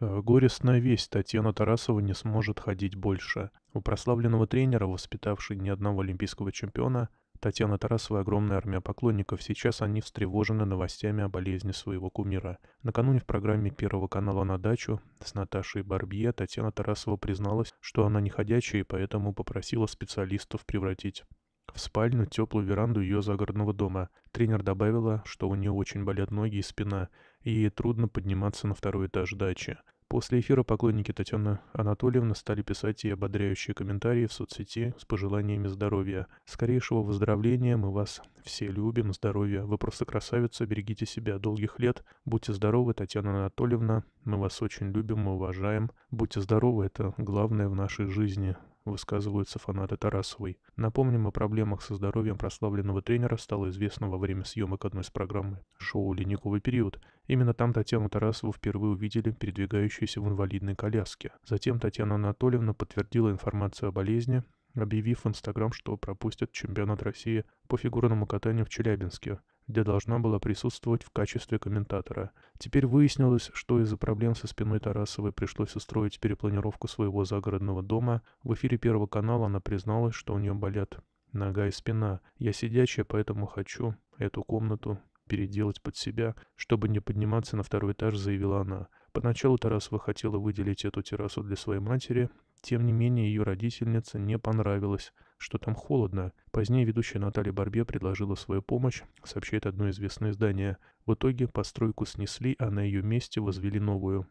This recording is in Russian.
Э, горестная весть, Татьяна Тарасова не сможет ходить больше. У прославленного тренера, воспитавшей ни одного олимпийского чемпиона, Татьяна Тарасова и огромная армия поклонников, сейчас они встревожены новостями о болезни своего кумира. Накануне в программе Первого канала «На дачу» с Наташей Барбье Татьяна Тарасова призналась, что она не ходячая и поэтому попросила специалистов превратить в спальню, теплую веранду ее загородного дома. Тренер добавила, что у нее очень болят ноги и спина, и ей трудно подниматься на второй этаж дачи. После эфира поклонники Татьяны Анатольевны стали писать ей ободряющие комментарии в соцсети с пожеланиями здоровья. Скорейшего выздоровления, мы вас все любим, здоровья, вы просто красавица, берегите себя, долгих лет, будьте здоровы, Татьяна Анатольевна, мы вас очень любим, мы уважаем, будьте здоровы, это главное в нашей жизни, высказываются фанаты Тарасовой. Напомним о проблемах со здоровьем прославленного тренера стало известно во время съемок одной из программ шоу «Ледниковый период». Именно там Татьяну Тарасову впервые увидели передвигающуюся в инвалидной коляске. Затем Татьяна Анатольевна подтвердила информацию о болезни, объявив в Инстаграм, что пропустят чемпионат России по фигурному катанию в Челябинске где должна была присутствовать в качестве комментатора. Теперь выяснилось, что из-за проблем со спиной Тарасовой пришлось устроить перепланировку своего загородного дома. В эфире Первого канала она призналась, что у нее болят нога и спина. «Я сидячая, поэтому хочу эту комнату переделать под себя, чтобы не подниматься на второй этаж», — заявила она. Поначалу Тарасова хотела выделить эту террасу для своей матери, тем не менее ее родительница не понравилась что там холодно. Позднее ведущая Наталья Барбе предложила свою помощь, сообщает одно известное издание. В итоге постройку снесли, а на ее месте возвели новую.